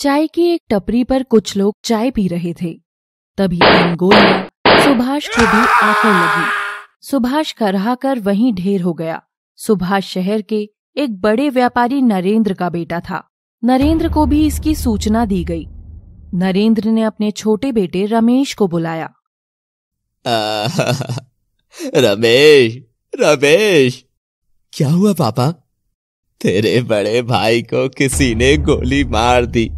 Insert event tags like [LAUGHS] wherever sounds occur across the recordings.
चाय की एक टपरी पर कुछ लोग चाय पी रहे थे तभी तीन सुभाष को भी आकर लगी सुभाष करहा कर वहीं ढेर हो गया सुभाष शहर के एक बड़े व्यापारी नरेंद्र का बेटा था नरेंद्र को भी इसकी सूचना दी गई नरेंद्र ने अपने छोटे बेटे रमेश को बुलाया [LAUGHS] रमेश रमेश क्या हुआ पापा तेरे बड़े भाई को किसी ने गोली मार दी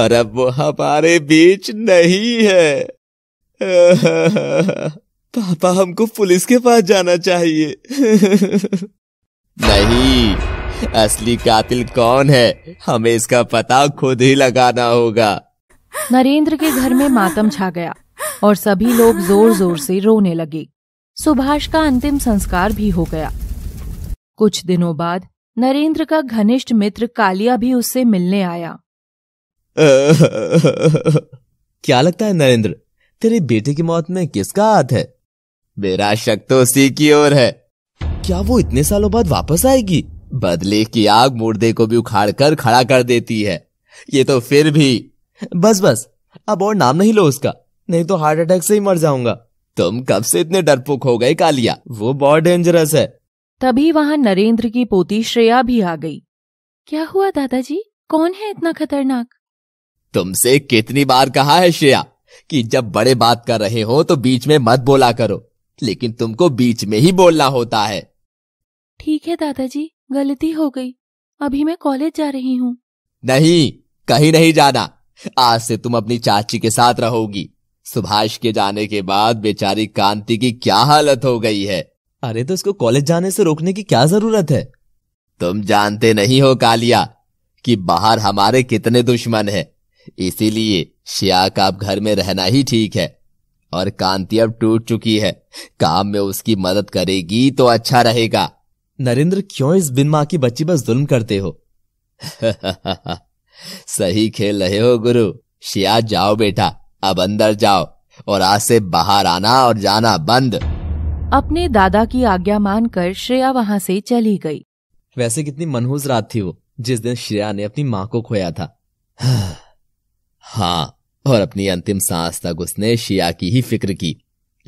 और अब वो हमारे बीच नहीं है [LAUGHS] पापा हमको पुलिस के पास जाना चाहिए [LAUGHS] नहीं असली कातिल कौन है हमें इसका पता खुद ही लगाना होगा नरेंद्र के घर में मातम छा गया और सभी लोग जोर जोर से रोने लगे सुभाष का अंतिम संस्कार भी हो गया कुछ दिनों बाद नरेंद्र का घनिष्ठ मित्र कालिया भी उससे मिलने आया [LAUGHS] क्या लगता है नरेंद्र तेरे बेटे की मौत में किसका हाथ है मेरा शक तो उसी की ओर है क्या वो इतने सालों बाद वापस आएगी बदले की आग मुर्दे को भी उखाड़ कर खड़ा कर देती है ये तो फिर भी बस बस अब और नाम नहीं लो उसका नहीं तो हार्ट अटैक से ही मर जाऊंगा तुम कब से इतने डरपोक हो गए कालिया वो बहुत डेंजरस है तभी वहाँ नरेंद्र की पोती श्रेया भी आ गई क्या हुआ दादाजी कौन है इतना खतरनाक तुमसे कितनी बार कहा है श्रेया कि जब बड़े बात कर रहे हो तो बीच में मत बोला करो लेकिन तुमको बीच में ही बोलना होता है ठीक है दादाजी गलती हो गई अभी मैं कॉलेज जा रही हूँ नहीं कहीं नहीं जाना आज से तुम अपनी चाची के साथ रहोगी सुभाष के जाने के बाद बेचारी कांति की क्या हालत हो गई है अरे तो उसको कॉलेज जाने से रोकने की क्या जरूरत है तुम जानते नहीं हो कालिया कि बाहर हमारे कितने दुश्मन हैं इसीलिए श्या का अब घर में रहना ही ठीक है और कांति अब टूट चुकी है काम में उसकी मदद करेगी तो अच्छा रहेगा नरेंद्र क्यों इस बिन माँ की बच्ची पर जुल्म करते हो [LAUGHS] सही खेल रहे हो गुरु शिया जाओ बेटा अब अंदर जाओ और आज से बाहर आना और जाना बंद अपने दादा की आज्ञा मानकर श्रेया वहाँ से चली गई वैसे कितनी मनहूस रात थी वो जिस दिन श्रेया ने अपनी माँ को खोया था [SIGHS] हाँ और अपनी अंतिम सांस तक उसने शिया की ही फिक्र की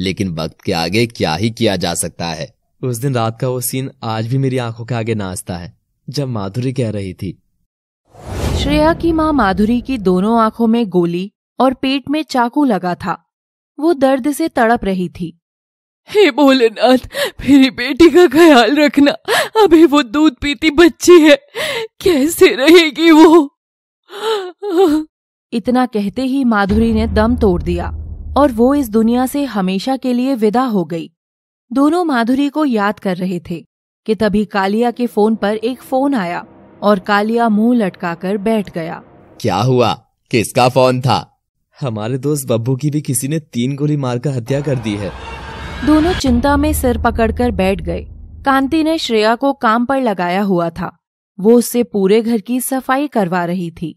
लेकिन वक्त के आगे क्या ही किया जा सकता है उस दिन रात का वो सीन आज भी मेरी आंखों के आगे नाचता है जब माधुरी कह रही थी श्रेया की माँ माधुरी की दोनों आंखों में गोली और पेट में चाकू लगा था वो दर्द से तड़प रही थी हे भोलेनाथ मेरी बेटी का ख्याल रखना अभी वो दूध पीती बच्ची है कैसे रहेगी वो इतना कहते ही माधुरी ने दम तोड़ दिया और वो इस दुनिया से हमेशा के लिए विदा हो गई दोनों माधुरी को याद कर रहे थे कि तभी कालिया के फोन पर एक फोन आया और कालिया मुंह लटकाकर बैठ गया क्या हुआ किसका फोन था हमारे दोस्त बब्बू की भी किसी ने तीन गोली मारकर हत्या कर दी है दोनों चिंता में सिर पकड़कर बैठ गए कांति ने श्रेया को काम पर लगाया हुआ था वो उससे पूरे घर की सफाई करवा रही थी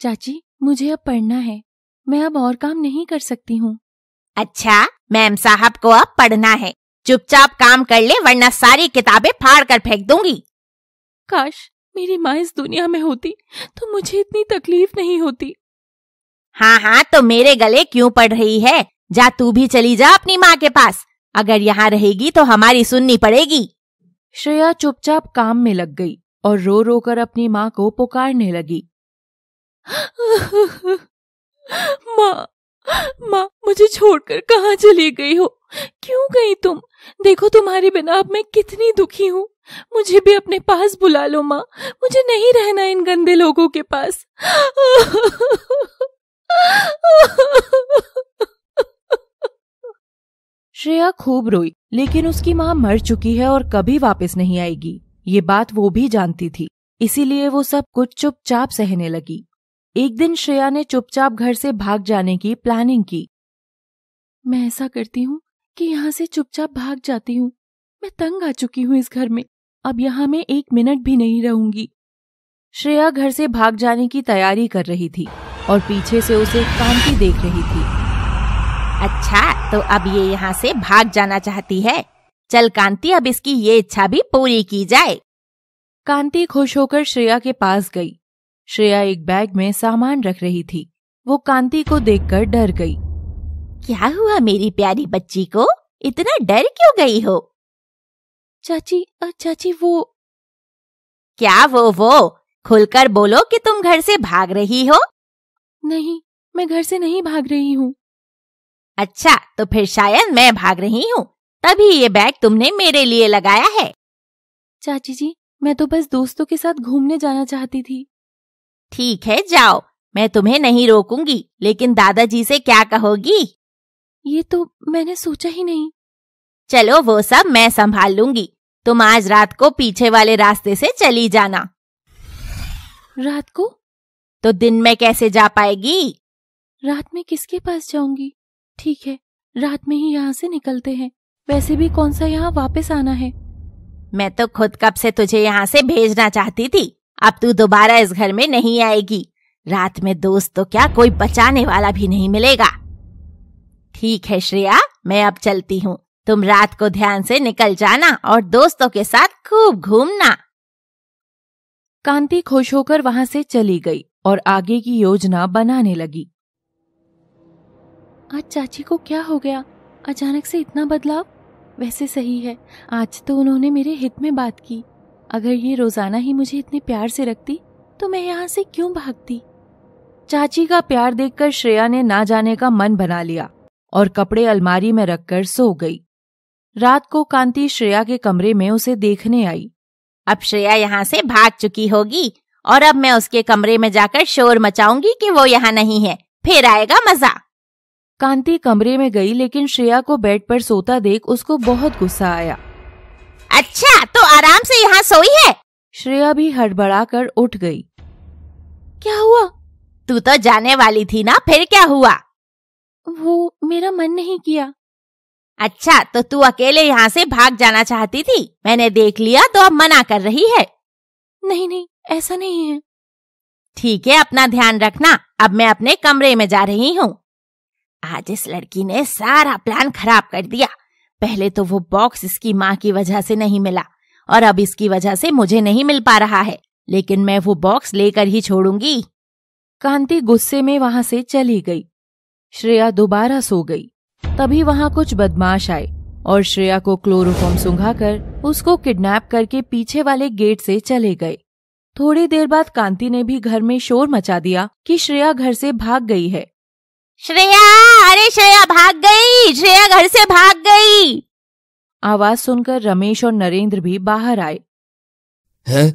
चाची मुझे अब पढ़ना है मैं अब और काम नहीं कर सकती हूँ अच्छा मैम साहब को अब पढ़ना है चुपचाप काम कर ले वरना सारी किताबें फाड़ कर फेंक दूंगी काश मेरी माँ इस दुनिया में होती तो मुझे इतनी तकलीफ नहीं होती हाँ हाँ तो मेरे गले क्यों पड़ रही है जा तू भी चली जा अपनी माँ के पास अगर यहाँ रहेगी तो हमारी सुननी पड़ेगी श्रेया चुपचाप काम में लग गई और रो रो कर अपनी माँ को पुकारने लगी [LAUGHS] माँ माँ मुझे छोड़कर कहा चली गई हो क्यों गई तुम देखो तुम्हारे बिना अब मैं कितनी दुखी हूँ मुझे भी अपने पास बुला लो माँ मुझे नहीं रहना इन गंदे लोगों के पास [LAUGHS] श्रेया खूब रोई लेकिन उसकी माँ मर चुकी है और कभी वापस नहीं आएगी ये बात वो भी जानती थी इसीलिए वो सब कुछ चुपचाप सहने लगी एक दिन श्रेया ने चुपचाप घर से भाग जाने की प्लानिंग की मैं ऐसा करती हूँ कि यहाँ से चुपचाप भाग जाती हूँ मैं तंग आ चुकी हूँ इस घर में अब यहाँ मैं एक मिनट भी नहीं रहूंगी श्रेया घर से भाग जाने की तैयारी कर रही थी और पीछे से उसे कांति देख रही थी अच्छा तो अब ये यहाँ से भाग जाना चाहती है चल कांति अब इसकी ये इच्छा भी पूरी की जाए कांति खुश होकर श्रेया के पास गई श्रेया एक बैग में सामान रख रही थी वो कांति को देखकर डर गई क्या हुआ मेरी प्यारी बच्ची को इतना डर क्यों गई हो चाची चाची वो क्या वो वो खुलकर बोलो कि तुम घर से भाग रही हो नहीं मैं घर से नहीं भाग रही हूँ अच्छा तो फिर शायद मैं भाग रही हूँ तभी ये बैग तुमने मेरे लिए लगाया है चाची जी मैं तो बस दोस्तों के साथ घूमने जाना चाहती थी ठीक है जाओ मैं तुम्हें नहीं रोकूंगी लेकिन दादाजी से क्या कहोगी ये तो मैंने सोचा ही नहीं चलो वो सब मैं संभाल लूंगी तुम आज रात को पीछे वाले रास्ते से चली जाना रात को तो दिन में कैसे जा पाएगी रात में किसके पास जाऊंगी ठीक है रात में ही यहाँ से निकलते हैं वैसे भी कौन सा यहाँ वापस आना है मैं तो खुद कब से तुझे यहाँ से भेजना चाहती थी अब तू दोबारा इस घर में नहीं आएगी रात में दोस्त तो क्या कोई बचाने वाला भी नहीं मिलेगा ठीक है श्रेया मैं अब चलती हूँ तुम रात को ध्यान से निकल जाना और दोस्तों के साथ खूब घूमना कांति खुश होकर वहां से चली गई और आगे की योजना बनाने लगी आज चाची को क्या हो गया अचानक से इतना बदलाव वैसे सही है आज तो उन्होंने मेरे हित में बात की अगर ये रोजाना ही मुझे इतने प्यार से रखती तो मैं यहाँ से क्यों भागती चाची का प्यार देखकर श्रेया ने ना जाने का मन बना लिया और कपड़े अलमारी में रखकर सो गई रात को कांति श्रेया के कमरे में उसे देखने आई अब श्रेया यहाँ से भाग चुकी होगी और अब मैं उसके कमरे में जाकर शोर मचाऊंगी कि वो यहाँ नहीं है फिर आएगा मजा कांति कमरे में गई लेकिन श्रेया को बेड पर सोता देख उसको बहुत गुस्सा आया अच्छा तो आराम सोई है श्रेया भी हड़बड़ाकर उठ गई क्या हुआ तू तो जाने वाली थी ना फिर क्या हुआ वो मेरा मन नहीं किया अच्छा तो तू अकेले यहाँ से भाग जाना चाहती थी मैंने देख लिया तो अब मना कर रही है नहीं नहीं ऐसा नहीं है ठीक है अपना ध्यान रखना अब मैं अपने कमरे में जा रही हूँ आज इस लड़की ने सारा प्लान खराब कर दिया पहले तो वो बॉक्स इसकी माँ की वजह से नहीं मिला और अब इसकी वजह से मुझे नहीं मिल पा रहा है लेकिन मैं वो बॉक्स लेकर ही छोड़ूंगी कांति गुस्से में वहां से चली गई श्रेया दोबारा सो गई तभी वहां कुछ बदमाश आए और श्रेया को क्लोरोफॉर्म सुंघाकर उसको किडनैप करके पीछे वाले गेट से चले गए थोड़ी देर बाद कांति ने भी घर में शोर मचा दिया कि श्रेया घर से भाग गई है श्रेया अरे श्रेया भाग गई श्रेया घर से भाग गई आवाज सुनकर रमेश और नरेंद्र भी बाहर आए है?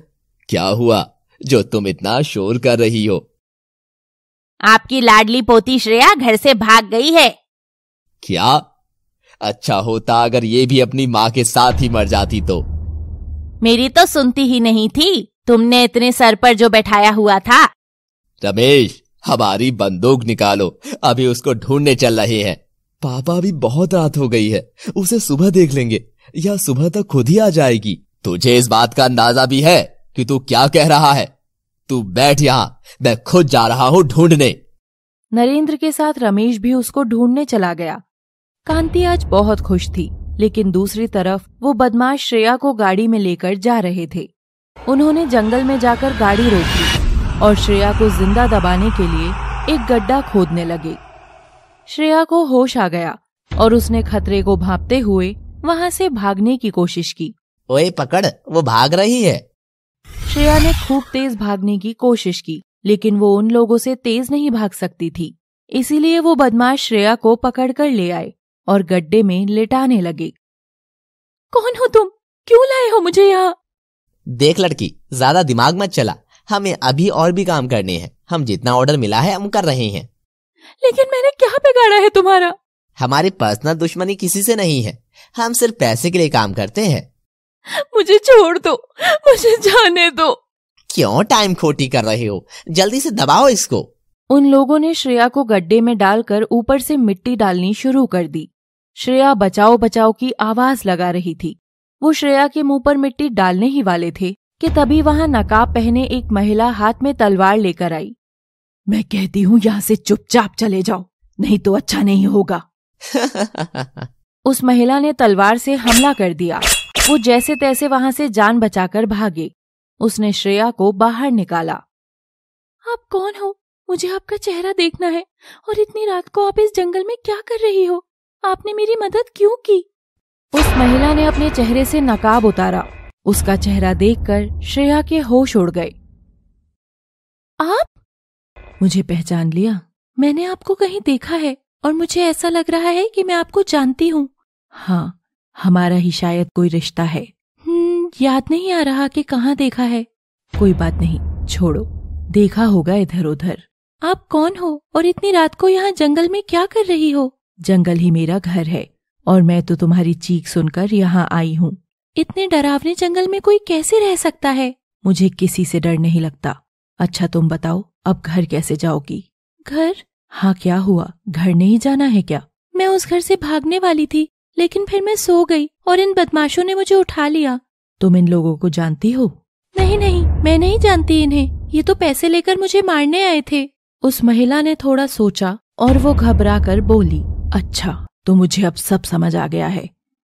क्या हुआ जो तुम इतना शोर कर रही हो आपकी लाडली पोती श्रेया घर से भाग गई है क्या अच्छा होता अगर ये भी अपनी माँ के साथ ही मर जाती तो मेरी तो सुनती ही नहीं थी तुमने इतने सर पर जो बैठाया हुआ था रमेश हमारी बंदूक निकालो अभी उसको ढूंढने चल रहे हैं पापा भी बहुत रात हो गई है उसे सुबह देख लेंगे या सुबह तक खुद ही आ जाएगी तुझे इस बात का अंदाजा भी है कि तू क्या कह रहा है तू बैठ यहाँ मैं खुद जा रहा हूँ ढूंढने नरेंद्र के साथ रमेश भी उसको ढूंढने चला गया कांति आज बहुत खुश थी लेकिन दूसरी तरफ वो बदमाश श्रेया को गाड़ी में लेकर जा रहे थे उन्होंने जंगल में जाकर गाड़ी रोकी और श्रेया को जिंदा दबाने के लिए एक गड्ढा खोदने लगे श्रेया को होश आ गया और उसने खतरे को भापते हुए वहाँ से भागने की कोशिश की ओए पकड़ वो भाग रही है श्रेया ने खूब तेज भागने की कोशिश की लेकिन वो उन लोगों से तेज नहीं भाग सकती थी इसीलिए वो बदमाश श्रेया को पकड़ कर ले आए और गड्ढे में लेटाने लगे कौन हो तुम क्यों लाए हो मुझे यहाँ देख लड़की ज्यादा दिमाग मत चला हमें अभी और भी काम करने हैं हम जितना ऑर्डर मिला है हम कर रहे हैं लेकिन मैंने क्या बिगाड़ा है तुम्हारा हमारी पर्सनल दुश्मनी किसी से नहीं है हम सिर्फ पैसे के लिए काम करते हैं मुझे छोड़ दो मुझे जाने दो क्यों टाइम खोटी कर रहे हो जल्दी से दबाओ इसको उन लोगों ने श्रेया को गड्ढे में डालकर ऊपर से मिट्टी डालनी शुरू कर दी श्रेया बचाओ बचाओ की आवाज लगा रही थी वो श्रेया के मुंह पर मिट्टी डालने ही वाले थे कि तभी वहाँ नकाब पहने एक महिला हाथ में तलवार लेकर आई मैं कहती हूँ यहाँ से चुपचाप चले जाओ नहीं तो अच्छा नहीं होगा [LAUGHS] उस महिला ने तलवार से हमला कर दिया वो जैसे तैसे वहां से जान बचाकर भागे उसने श्रेया को बाहर निकाला आप कौन हो मुझे आपका चेहरा देखना है और इतनी रात को आप इस जंगल में क्या कर रही हो आपने मेरी मदद क्यों की उस महिला ने अपने चेहरे से नकाब उतारा उसका चेहरा देखकर श्रेया के होश उड़ गए आप मुझे पहचान लिया मैंने आपको कहीं देखा है और मुझे ऐसा लग रहा है कि मैं आपको जानती हूँ हाँ हमारा ही शायद कोई रिश्ता है हम्म, याद नहीं आ रहा कि कहाँ देखा है कोई बात नहीं छोड़ो देखा होगा इधर उधर आप कौन हो और इतनी रात को यहाँ जंगल में क्या कर रही हो जंगल ही मेरा घर है और मैं तो तुम्हारी चीख सुनकर यहाँ आई हूँ इतने डरावने जंगल में कोई कैसे रह सकता है मुझे किसी से डर नहीं लगता अच्छा तुम बताओ अब घर कैसे जाओगी घर हाँ क्या हुआ घर नहीं जाना है क्या मैं उस घर से भागने वाली थी लेकिन फिर मैं सो गई और इन बदमाशों ने मुझे उठा लिया तुम इन लोगों को जानती हो नहीं नहीं मैं नहीं जानती इन्हें ये तो पैसे लेकर मुझे मारने आए थे उस महिला ने थोड़ा सोचा और वो घबरा कर बोली अच्छा तो मुझे अब सब समझ आ गया है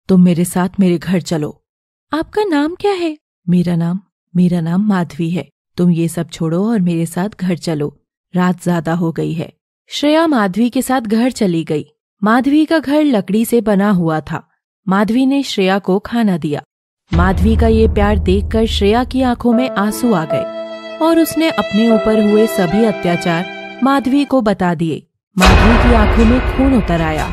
तुम मेरे साथ मेरे घर चलो आपका नाम क्या है मेरा नाम मेरा नाम माधवी है तुम ये सब छोड़ो और मेरे साथ घर चलो रात ज्यादा हो गई है श्रेया माधवी के साथ घर चली गई माधवी का घर लकड़ी से बना हुआ था माधवी ने श्रेया को खाना दिया माधवी का ये प्यार देखकर श्रेया की आंखों में आंसू आ गए और उसने अपने ऊपर हुए सभी अत्याचार माधवी को बता दिए माधवी की आंखों में खून उतर आया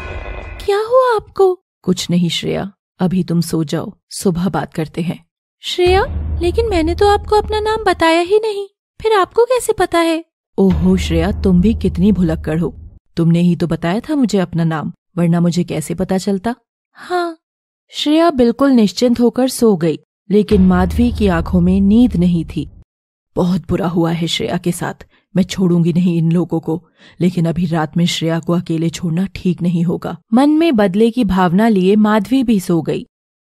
क्या हुआ आपको कुछ नहीं श्रेया अभी तुम सो जाओ सुबह बात करते हैं श्रेया लेकिन मैंने तो आपको अपना नाम बताया ही नहीं फिर आपको कैसे पता है ओहो श्रेया तुम भी कितनी भुलक्कड़ हो तुमने ही तो बताया था मुझे अपना नाम वरना मुझे कैसे पता चलता हाँ श्रेया बिल्कुल निश्चिंत होकर सो गई लेकिन माधवी की आंखों में नींद नहीं थी बहुत बुरा हुआ है श्रेया के साथ मैं छोड़ूंगी नहीं इन लोगों को लेकिन अभी रात में श्रेया को अकेले छोड़ना ठीक नहीं होगा मन में बदले की भावना लिए माधवी भी सो गई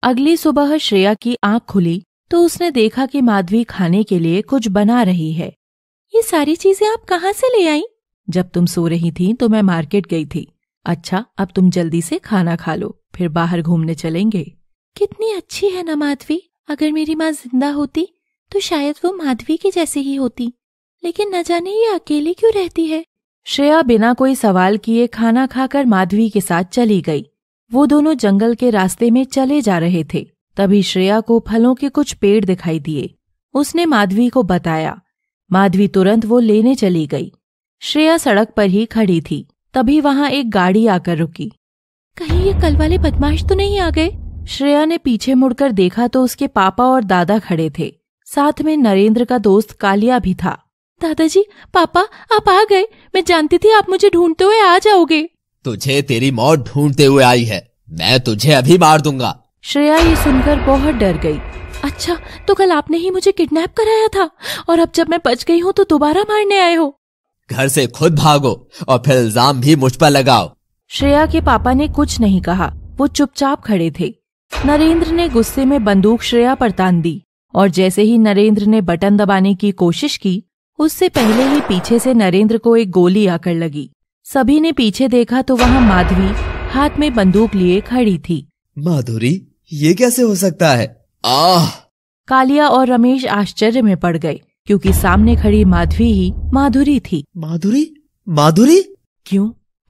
अगली सुबह श्रेया की आंख खुली तो उसने देखा कि माधवी खाने के लिए कुछ बना रही है ये सारी चीजें आप कहाँ से ले आई जब तुम सो रही थी तो मैं मार्केट गई थी अच्छा अब तुम जल्दी से खाना खा लो फिर बाहर घूमने चलेंगे कितनी अच्छी है ना माधवी अगर मेरी माँ जिंदा होती तो शायद वो माधवी की जैसे ही होती लेकिन न जाने ये अकेली क्यों रहती है श्रेया बिना कोई सवाल किए खाना खाकर माधवी के साथ चली गई वो दोनों जंगल के रास्ते में चले जा रहे थे तभी श्रेया को फलों के कुछ पेड़ दिखाई दिए उसने माधवी को बताया माधवी तुरंत वो लेने चली गई श्रेया सड़क पर ही खड़ी थी तभी वहाँ एक गाड़ी आकर रुकी कहीं ये कल वाले बदमाश तो नहीं आ गए श्रेया ने पीछे मुड़कर देखा तो उसके पापा और दादा खड़े थे साथ में नरेंद्र का दोस्त कालिया भी था दादाजी पापा आप आ गए मैं जानती थी आप मुझे ढूंढते हुए आ जाओगे तुझे तेरी मौत ढूंढते हुए आई है मैं तुझे अभी मार दूंगा श्रेया ये सुनकर बहुत डर गई अच्छा तो कल आपने ही मुझे किडनैप कराया था और अब जब मैं बच गई हूँ तो दोबारा मारने आए हो घर से खुद भागो और फिर इल्जाम भी मुझ पर लगाओ श्रेया के पापा ने कुछ नहीं कहा वो चुपचाप खड़े थे नरेंद्र ने गुस्से में बंदूक श्रेया पर तान दी और जैसे ही नरेंद्र ने बटन दबाने की कोशिश की उससे पहले ही पीछे से नरेंद्र को एक गोली आकर लगी सभी ने पीछे देखा तो वहाँ माधवी हाथ में बंदूक लिए खड़ी थी माधुरी ये कैसे हो सकता है आह कालिया और रमेश आश्चर्य में पड़ गए क्योंकि सामने खड़ी माधवी ही माधुरी थी माधुरी माधुरी क्यों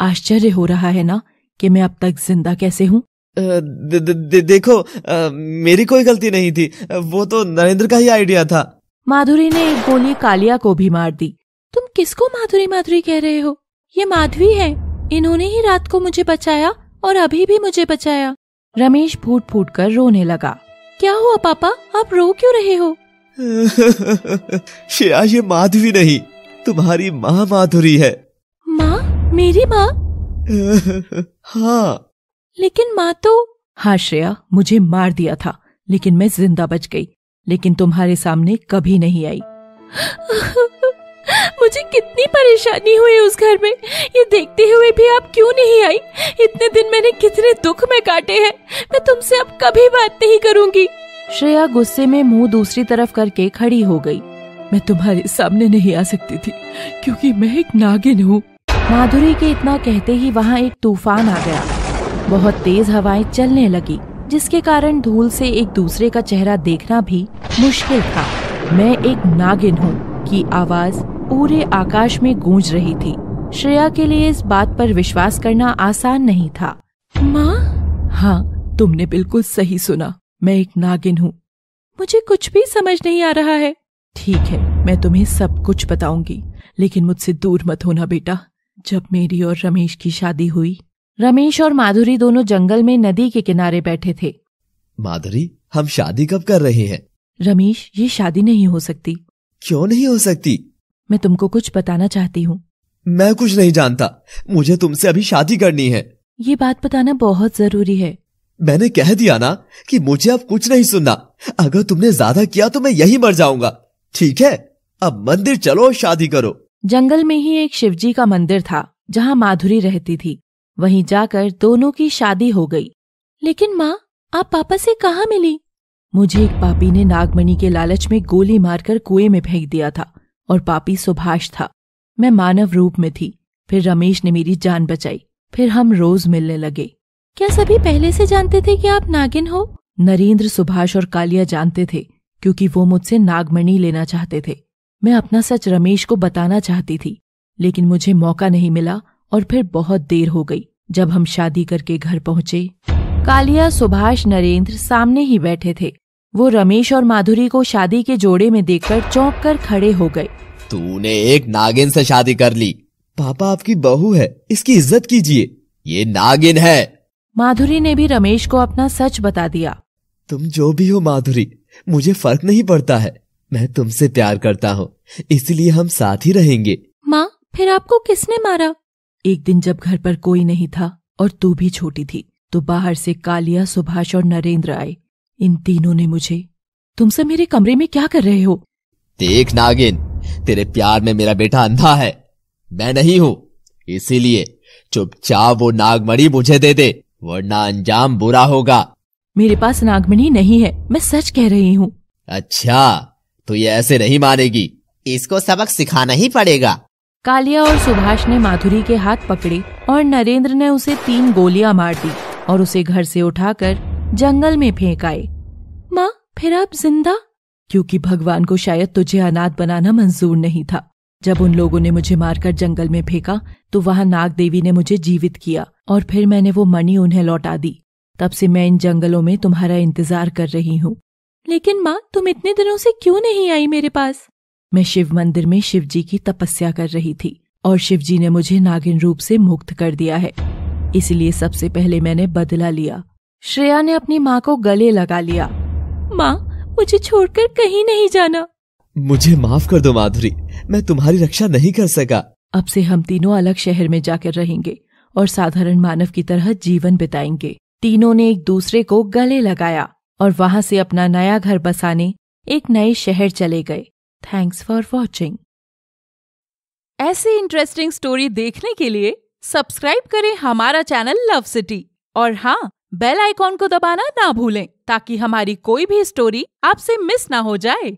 आश्चर्य हो रहा है ना कि मैं अब तक जिंदा कैसे हूँ दे, दे, देखो आ, मेरी कोई गलती नहीं थी वो तो नरेंद्र का ही आइडिया था माधुरी ने एक गोली कालिया को भी मार दी तुम किसको माधुरी माधुरी कह रहे हो ये माधवी है इन्होंने ही रात को मुझे बचाया और अभी भी मुझे बचाया रमेश फूट फूट कर रोने लगा क्या हुआ पापा आप रो क्यों रहे हो [LAUGHS] श्रेया ये माधवी नहीं तुम्हारी माँ माधुरी है माँ मेरी माँ [LAUGHS] हाँ लेकिन माँ तो हाँ श्रेया मुझे मार दिया था लेकिन मैं जिंदा बच गई लेकिन तुम्हारे सामने कभी नहीं आई [LAUGHS] मुझे कितनी परेशानी हुई उस घर में ये देखते हुए भी आप क्यों नहीं आई इतने दिन मैंने कितने दुख में काटे हैं मैं तुमसे अब कभी बात नहीं करूंगी श्रेया गुस्से में मुंह दूसरी तरफ करके खड़ी हो गई मैं तुम्हारे सामने नहीं आ सकती थी क्योंकि मैं एक नागिन हूँ माधुरी के इतना कहते ही वहाँ एक तूफान आ गया बहुत तेज हवाएं चलने लगी जिसके कारण धूल से एक दूसरे का चेहरा देखना भी मुश्किल था मैं एक नागिन हूँ की आवाज पूरे आकाश में गूंज रही थी श्रेया के लिए इस बात पर विश्वास करना आसान नहीं था माँ हाँ तुमने बिल्कुल सही सुना मैं एक नागिन हूँ मुझे कुछ भी समझ नहीं आ रहा है ठीक है मैं तुम्हें सब कुछ बताऊंगी लेकिन मुझसे दूर मत होना बेटा जब मेरी और रमेश की शादी हुई रमेश और माधुरी दोनों जंगल में नदी के किनारे बैठे थे माधुरी हम शादी कब कर रहे हैं रमेश ये शादी नहीं हो सकती क्यों नहीं हो सकती मैं तुमको कुछ बताना चाहती हूँ मैं कुछ नहीं जानता मुझे तुमसे अभी शादी करनी है ये बात बताना बहुत जरूरी है मैंने कह दिया ना कि मुझे अब कुछ नहीं सुनना अगर तुमने ज्यादा किया तो मैं यही मर जाऊंगा ठीक है अब मंदिर चलो शादी करो जंगल में ही एक शिवजी का मंदिर था जहाँ माधुरी रहती थी वहीं जाकर दोनों की शादी हो गई लेकिन माँ आप पापा से कहाँ मिली मुझे एक पापी ने नागमणि के लालच में गोली मारकर कुएं में फेंक दिया था और पापी सुभाष था मैं मानव रूप में थी फिर रमेश ने मेरी जान बचाई फिर हम रोज मिलने लगे क्या सभी पहले से जानते थे कि आप नागिन हो नरेंद्र सुभाष और कालिया जानते थे क्योंकि वो मुझसे नागमणि लेना चाहते थे मैं अपना सच रमेश को बताना चाहती थी लेकिन मुझे मौका नहीं मिला और फिर बहुत देर हो गई जब हम शादी करके घर पहुँचे कालिया सुभाष नरेंद्र सामने ही बैठे थे वो रमेश और माधुरी को शादी के जोड़े में देखकर चौंक कर खड़े हो गए तूने एक नागिन से शादी कर ली पापा आपकी बहू है इसकी इज्जत कीजिए ये नागिन है माधुरी ने भी रमेश को अपना सच बता दिया तुम जो भी हो माधुरी मुझे फर्क नहीं पड़ता है मैं तुमसे प्यार करता हूँ इसलिए हम साथ ही रहेंगे माँ फिर आपको किसने मारा एक दिन जब घर पर कोई नहीं था और तू भी छोटी थी तो बाहर से कालिया सुभाष और नरेंद्र आए इन तीनों ने मुझे तुम सब मेरे कमरे में क्या कर रहे हो देख नागिन तेरे प्यार में मेरा बेटा अंधा है मैं नहीं हूँ इसीलिए चुपचाप वो नागमणि मुझे दे दे वरना अंजाम बुरा होगा मेरे पास नागमणि नहीं है मैं सच कह रही हूँ अच्छा तो ये ऐसे नहीं मानेगी इसको सबक सिखाना ही पड़ेगा कालिया और सुभाष ने माधुरी के हाथ पकड़े और नरेंद्र ने उसे तीन गोलियां मार दी और उसे घर से उठाकर जंगल में फेंक आए माँ फिर आप जिंदा क्योंकि भगवान को शायद तुझे अनाथ बनाना मंजूर नहीं था जब उन लोगों ने मुझे मारकर जंगल में फेंका तो वहां नाग देवी ने मुझे जीवित किया और फिर मैंने वो मणि उन्हें लौटा दी तब से मैं इन जंगलों में तुम्हारा इंतजार कर रही हूँ लेकिन माँ तुम इतने दिनों से क्यों नहीं आई मेरे पास मैं शिव मंदिर में शिव जी की तपस्या कर रही थी और शिव जी ने मुझे नागिन रूप से मुक्त कर दिया है इसलिए सबसे पहले मैंने बदला लिया श्रेया ने अपनी माँ को गले लगा लिया माँ मुझे छोड़कर कहीं नहीं जाना मुझे माफ कर दो माधुरी मैं तुम्हारी रक्षा नहीं कर सका अब से हम तीनों अलग शहर में जाकर रहेंगे और साधारण मानव की तरह जीवन बिताएंगे तीनों ने एक दूसरे को गले लगाया और वहाँ से अपना नया घर बसाने एक नए शहर चले गए थैंक्स फॉर वॉचिंग ऐसी इंटरेस्टिंग स्टोरी देखने के लिए सब्सक्राइब करें हमारा चैनल लव सिटी और हाँ बेल आइकॉन को दबाना ना भूलें ताकि हमारी कोई भी स्टोरी आपसे मिस ना हो जाए